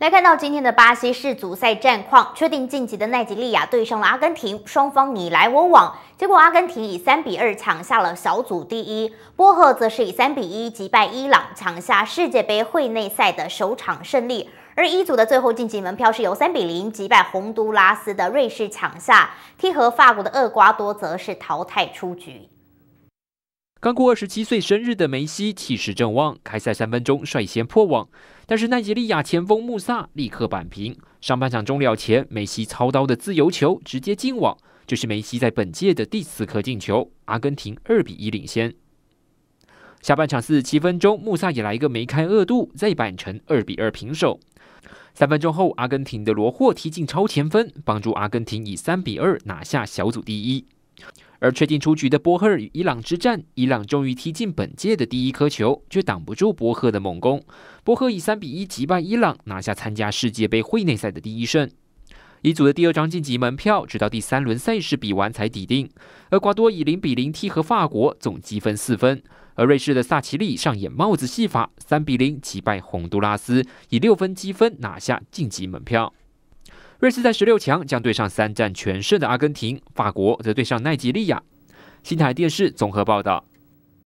来看到今天的巴西世足赛战况，确定晋级的奈及利亚对上了阿根廷，双方你来我往，结果阿根廷以三比二抢下了小组第一。波赫则是以三比一击败伊朗，抢下世界杯会内赛的首场胜利。而一组的最后晋级门票是由三比零击败洪都拉斯的瑞士抢下，踢和法国的厄瓜多则是淘汰出局。刚过二十七岁生日的梅西气势正旺，开赛三分钟率先破网，但是奈及利亚前锋穆萨立刻扳平。上半场终了前，梅西操刀的自由球直接进网，这是梅西在本届的第四颗进球，阿根廷二比一领先。下半场四七分钟，穆萨也来一个梅开二度，再扳成二比二平手。三分钟后，阿根廷的罗霍踢进超前分，帮助阿根廷以三比二拿下小组第一。而确定出局的波赫尔与伊朗之战，伊朗终于踢进本届的第一颗球，却挡不住波赫的猛攻。波赫以三比一击败伊朗，拿下参加世界杯会内赛的第一胜。一组的第二张晋级门票，直到第三轮赛事比完才抵定。而瓜多以零比零踢和法国，总积分四分。而瑞士的萨奇利上演帽子戏法，三比零击败洪都拉斯，以六分积分拿下晋级门票。瑞士在十六强将对上三战全胜的阿根廷，法国则对上奈及利亚。新台电视综合报道。